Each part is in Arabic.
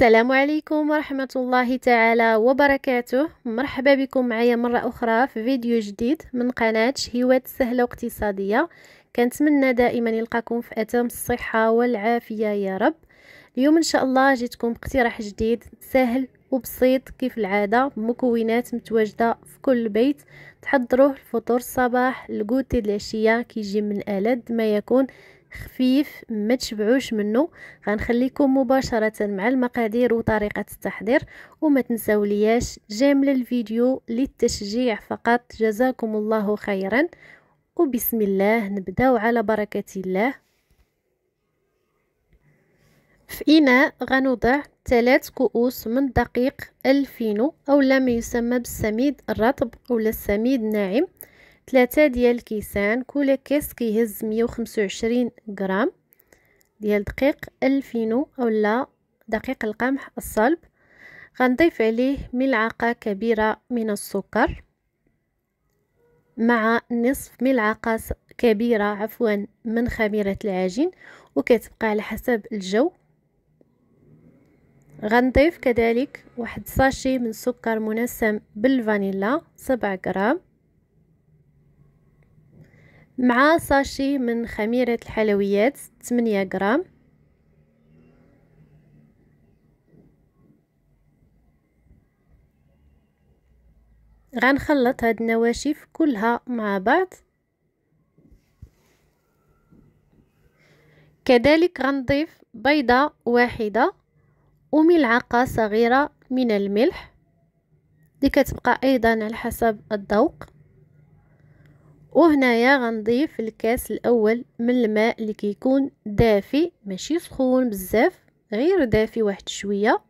السلام عليكم ورحمة الله تعالى وبركاته مرحبا بكم معايا مرة أخرى في فيديو جديد من قناة شهيوات سهلة واقتصادية كنتمنى دائما يلقاكم في أتم الصحة والعافية يا رب اليوم إن شاء الله جيتكم باقتراح جديد سهل وبسيط كيف العادة مكونات متواجدة في كل بيت تحضروه الفطور الصباح الكوتي العشية كيجي من ألد ما يكون خفيف ما تشبعوش منه غنخليكم مباشره مع المقادير وطريقه التحضير وما تنساو لياش جامل الفيديو للتشجيع فقط جزاكم الله خيرا وبسم الله نبداو على بركه الله في اناء غنوضع ثلاث كؤوس من الدقيق الفينو او لا ما يسمى بالسميد الرطب او السميد الناعم ثلاثة ديال الكيسان كل كيس كيهز مية وخمسة وعشرين غرام ديال دقيق الفينو اولا دقيق القمح الصلب غنضيف عليه ملعقة كبيرة من السكر مع نصف ملعقة كبيرة عفوا من خميرة العجين وكتبقى على حسب الجو غنضيف كذلك واحد ساشي من سكر منسم بالفانيلا سبع غرام مع ساشي من خميرة الحلويات 8 غرام غنخلط هاد النواشف كلها مع بعض كذلك غنضيف بيضة واحدة وملعقة صغيرة من الملح دي كتبقى ايضا على حسب الذوق وهنايا غنضيف الكاس الاول من الماء اللي كيكون دافي ماشي سخون بزاف غير دافي واحد شويه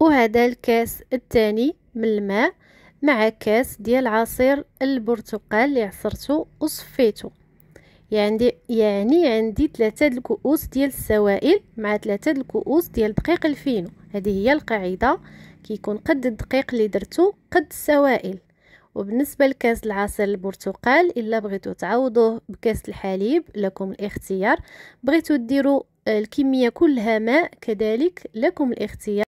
وهذا الكاس الثاني من الماء مع كاس ديال عصير البرتقال اللي عصرته وصفيته يعني يعني عندي ثلاثة الكؤوس ديال السوائل مع ثلاثة الكؤوس ديال دقيق الفينو هذه هي القاعده كيكون قد الدقيق اللي درتو قد السوائل وبالنسبه لكاس العصير البرتقال الا بغيتو تعوضوه بكاس الحليب لكم الاختيار بغيتو ديرو آه، الكميه كلها ماء كذلك لكم الاختيار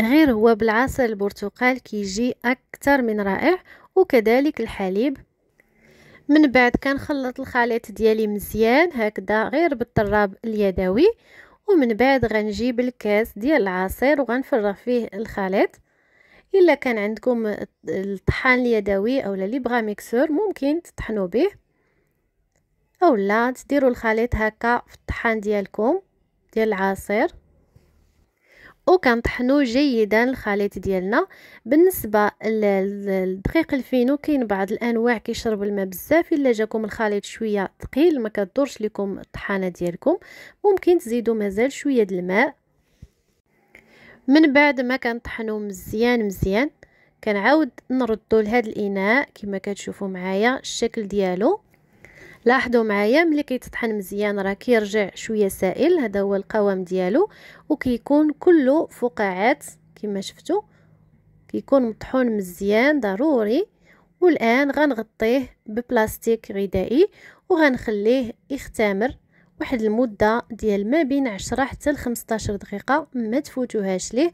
غير هو بالعصير البرتقال كيجي اكثر من رائع وكذلك الحليب من بعد كنخلط الخليط ديالي مزيان هكذا غير بالطراب اليدوي ومن بعد غنجيب الكاس ديال العصير وغنفرغ فيه الخليط الا كان عندكم الطحان اليدوي اولا اللي بغا ميكسور ممكن تطحنوا به اولا تديروا الخليط هكا في الطحان ديالكم ديال العصير وكنطحنو جيدا الخليط ديالنا بالنسبه للدقيق الفينو كاين بعض الانواع كيشرب الماء بزاف الا جاكم الخليط شويه ثقيل ما كدورش لكم الطحانه ديالكم ممكن تزيدوا مازال شويه د الماء من بعد ما كنطحنو مزيان مزيان كنعاود نردو لهذا الاناء كما كتشوفوا معايا الشكل ديالو لاحظوا معايا ملي كيتطحن مزيان راه كيرجع شويه سائل هذا هو القوام ديالو وكيكون كله فقاعات كما شفتوا كيكون مطحون مزيان ضروري والان غنغطيه ببلاستيك غذائي وغنخليه يختمر واحد المده ديال ما بين 10 حتى ل 15 دقيقه ما تفوتوهاش ليه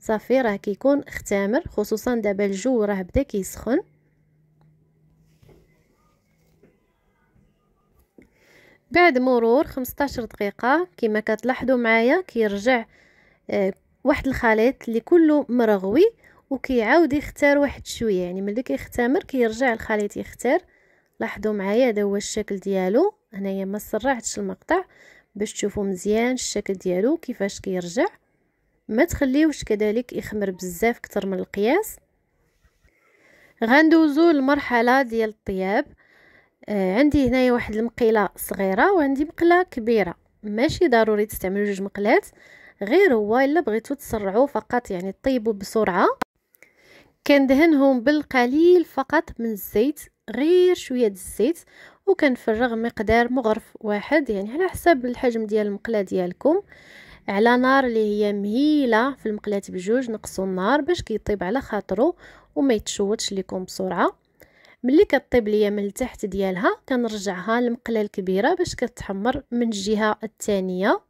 صافي راه كيكون اختامر خصوصا دابا الجو راه بدا كيسخن بعد مرور 15 دقيقة كما كتلاحظوا معايا كيرجع آه واحد الخليط اللي كله مرغوي وكيعاود يختار واحد شويه يعني ملي كيختمر كيرجع الخليط يختار لاحظوا معايا هذا هو الشكل ديالو هنايا ما سرعتش المقطع باش تشوفوا مزيان الشكل ديالو كيفاش كيرجع ما تخليوش كذلك يخمر بزاف كتر من القياس غندوزو للمرحله ديال الطياب آه عندي هنايا واحد المقيله صغيره وعندي مقله كبيره ماشي ضروري تستعملوا جوج مقلات غير هو الا بغيتو تسرعوا فقط يعني طيبوا بسرعه كندهنهم بالقليل فقط من الزيت غير شويه الزيت وكنفرغ مقدار مغرف واحد يعني على حسب الحجم ديال المقله ديالكم على نار اللي هي مهيله في المقلات بجوج نقصوا النار باش كيطيب على خاطرو وما يتشوتش لكم بسرعه ملي كطيب ليا من التحت ديالها كنرجعها للمقله الكبيره باش كتحمر من الجهه الثانيه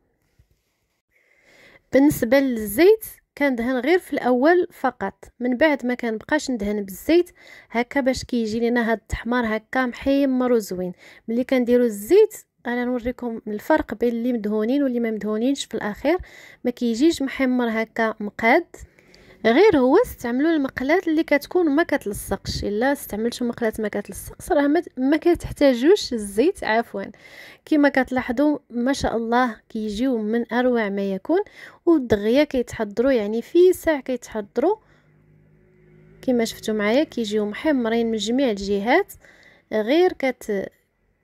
بالنسبه للزيت كندهن غير في الاول فقط من بعد ما كنبقاش ندهن بالزيت هكا باش كيجي لينا هاد التحمار هكا محمر وزوين ملي كنديرو الزيت انا نوريكم الفرق بين اللي مدهونين واللي ما مدهونينش في الاخير ما كيجيش محمر هكا مقاد غير هو استعملوا المقلاه اللي كتكون ما كتلصقش الا استعملتوا مقلاه ما كتلصقش راه ما كتحتاجوش الزيت عفوا كما كتلاحظوا ما شاء الله كيجيو من اروع ما يكون والدغيه كيتحضروا يعني في ساعه كيتحضروا كما شفتوا معايا كيجيو محمرين من جميع الجهات غير كت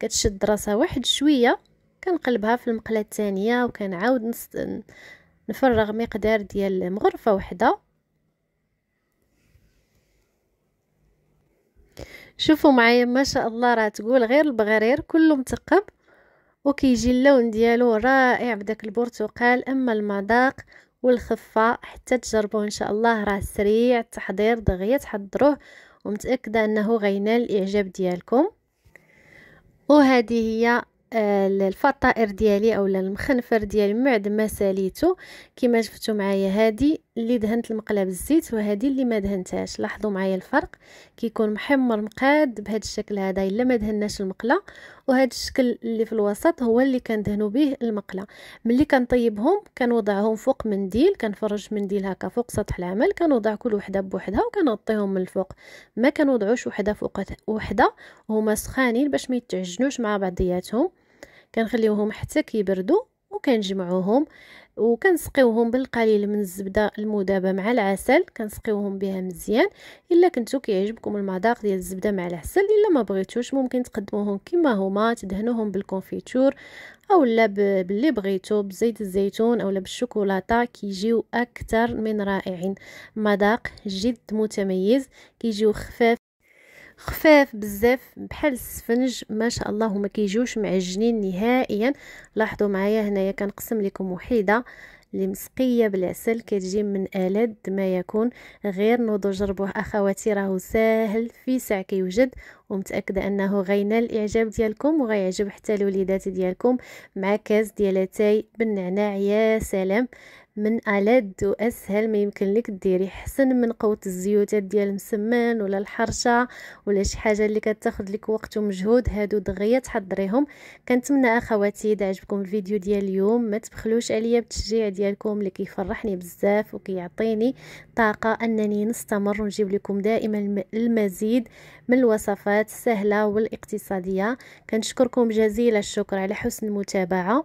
كتشد راسها واحد شويه كنقلبها في المقله الثانيه وكنعاود نفرغ مقدار ديال مغرفه وحده شوفوا معايا ما شاء الله راه تقول غير البغرير كله مثقب وكيجي اللون ديالو رائع بداك البرتقال اما المذاق والخفه حتى تجربوه ان شاء الله راه سريع التحضير دغيا تحضروه ومتاكده انه غينال الاعجاب ديالكم وهذه هي الفطائر آه، ديالي اولا المخنفر ديالي من بعد ما ساليته كما شفتوا معايا هادي اللي دهنت المقله بالزيت وهذه اللي ما دهنتهاش لاحظوا معايا الفرق كيكون محمر مقاد بهذا الشكل هذا الا ما دهناش المقله وهذا الشكل اللي في الوسط هو اللي كندهنوا به المقله ملي كنطيبهم كنوضعهم فوق منديل كنفرج منديل هكا فوق سطح العمل كنوضع كل وحده بوحدها وكنغطيهم من الفوق ما كنوضعوش وحده فوق وحده وهما سخانين باش ما يتعجنوش مع بعضياتهم كنخليوهم حتى كيبردوا وكنجمعوهم وكنسقيوهم بالقليل من الزبده المذابه مع العسل كنسقيوهم بها مزيان الا كنتو كيعجبكم المذاق ديال الزبده مع العسل الا ما بغيتوش ممكن تقدموهم كما هما تدهنوهم بالكونفيتور اولا باللي بغيتو بزيت الزيتون اولا بالشوكولاته كيجيو اكثر من رائعين مذاق جد متميز كيجيو خفاف خفاف بزاف بحال السفنج ما شاء الله ما كيجيوش معجنين نهائيا لاحظوا معايا هنايا كنقسم لكم وحيده اللي مسقيه بالعسل كتجي من الد ما يكون غير نوضوا جربوه اخواتي راهو ساهل في ساعه كيوجد ومتاكده انه غينال الاعجاب ديالكم وغيعجب حتى الوليدات ديالكم مع كاس ديال اتاي بالنعناع يا سلام من ألد وأسهل ما يمكن لك ديري حسن من قوة الزيوتات ديال المسمن ولا الحرشة ولا شي حاجة اللي كتاخد لك وقت ومجهود هادو دغيا تحضريهم كنتمنى أخواتي إذا عجبكم الفيديو ديال اليوم ما تبخلوش عليا بتشجيع ديالكم اللي كيفرحني بزاف وكيعطيني طاقة أنني نستمر ونجيب لكم دائما المزيد من الوصفات السهلة والاقتصادية كنشكركم جزيل الشكر على حسن المتابعة